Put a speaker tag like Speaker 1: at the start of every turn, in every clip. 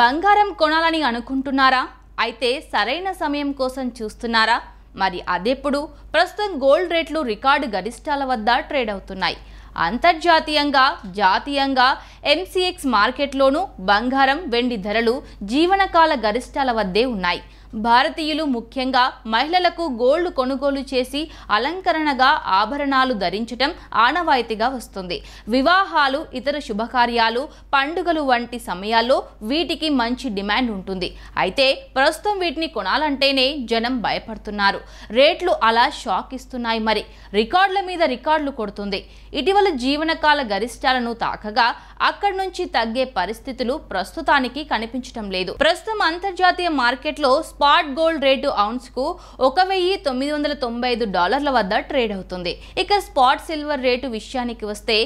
Speaker 1: బంగారం కొనాలని అనుకుంటున్నారా అయితే సరైన సమయం కోసం చూస్తున్నారా మరి అదెప్పుడు ప్రస్తుతం గోల్డ్ రేట్లు రికార్డు గరిష్టాల వద్ద ట్రేడ్ అవుతున్నాయి అంతర్జాతీయంగా జాతీయంగా ఎంసీఎక్స్ మార్కెట్లోనూ బంగారం వెండి ధరలు జీవనకాల గరిష్టాల వద్దే ఉన్నాయి భారతీయులు ముఖ్యంగా మహిళలకు గోల్డ్ కొనుగోలు చేసి అలంకరణగా ఆభరణాలు ధరించటం ఆనవాయితీగా వస్తుంది వివాహాలు ఇతర శుభకార్యాలు పండుగలు వంటి సమయాల్లో వీటికి మంచి డిమాండ్ ఉంటుంది అయితే ప్రస్తుతం వీటిని కొనాలంటేనే జనం భయపడుతున్నారు రేట్లు అలా షాక్ ఇస్తున్నాయి మరి రికార్డుల మీద రికార్డులు కొడుతుంది ఇటీవల జీవనకాల గరిష్టాలను తాకగా అక్కడి నుంచి తగ్గే పరిస్థితులు ప్రస్తుతానికి కనిపించడం లేదు ప్రస్తుతం అంతర్జాతీయ మార్కెట్లో స్పాట్ గోల్డ్ రేటు కు ఒక వెయ్యి తొమ్మిది వందల తొంభై ఐదు డాలర్ల వద్ద ట్రేడ్ అవుతుంది ఇక స్పాట్ సిల్వర్ రేటు విషయానికి వస్తే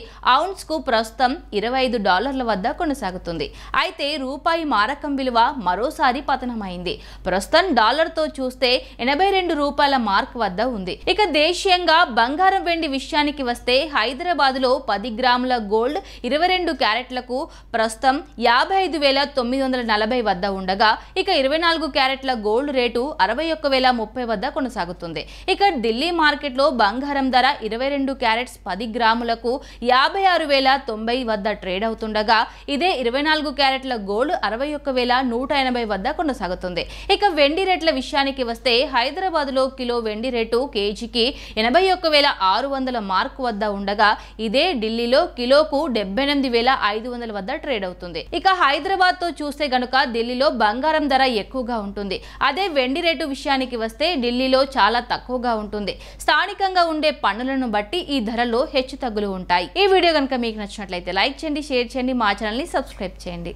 Speaker 1: కు ప్రస్తుతం ఇరవై ఐదు డాలర్ల వద్ద కొనసాగుతుంది అయితే రూపాయి మారకం విలువ మరోసారి పతనమైంది ప్రస్తుతం డాలర్తో చూస్తే ఎనభై రెండు రూపాయల మార్క్ వద్ద ఉంది ఇక దేశీయంగా బంగారం వెండి విషయానికి వస్తే హైదరాబాద్లో పది గ్రాముల గోల్డ్ ఇరవై రెండు క్యారెట్లకు ప్రస్తుతం యాభై ఐదు వేల తొమ్మిది వందల నలభై వద్ద ఉండగా ఇక ఇరవై నాలుగు క్యారెట్ల గోల్డ్ రేటు అరవై ఒక్క వేల ముప్పై వద్ద కొనసాగుతుంది ఇక ఢిల్లీ మార్కెట్లో బంగారం ధర ఇరవై రెండు క్యారెట్స్ పది గ్రాములకు యాభై ఆరు వేల తొంభై వద్ద ట్రేడ్ అవుతుండగా ఇదే ఇరవై నాలుగు క్యారెట్ల గోల్డ్ అరవై ఒక్క వేల నూట ఎనభై వద్ద కొనసాగుతుంది ఇక వెండి రేట్ల విషయానికి వస్తే హైదరాబాద్లో కిలో వెండి రేటు కేజీకి ఎనభై ఒక్క వేల ఆరు వందల మార్కు వద్ద ఉండగా ఇదే ఢిల్లీలో కిలోకు డెబ్బై ఎనిమిది వేల ఐదు వందల వద్ద ట్రేడ్ అవుతుంది ఇక హైదరాబాద్ తో చూస్తే గనుక ఢిల్లీలో బంగారం ధర ఎక్కువగా ఉంటుంది అదే వెండి రేటు విషయానికి వస్తే ఢిల్లీలో చాలా తక్కువగా ఉంటుంది స్థానికంగా ఉండే పన్నులను బట్టి ఈ ధరలో హెచ్చు తగ్గులు ఉంటాయి ఈ వీడియో కనుక మీకు నచ్చినట్లయితే లైక్ చేయండి షేర్ చేయండి మా ని సబ్స్క్రైబ్ చేయండి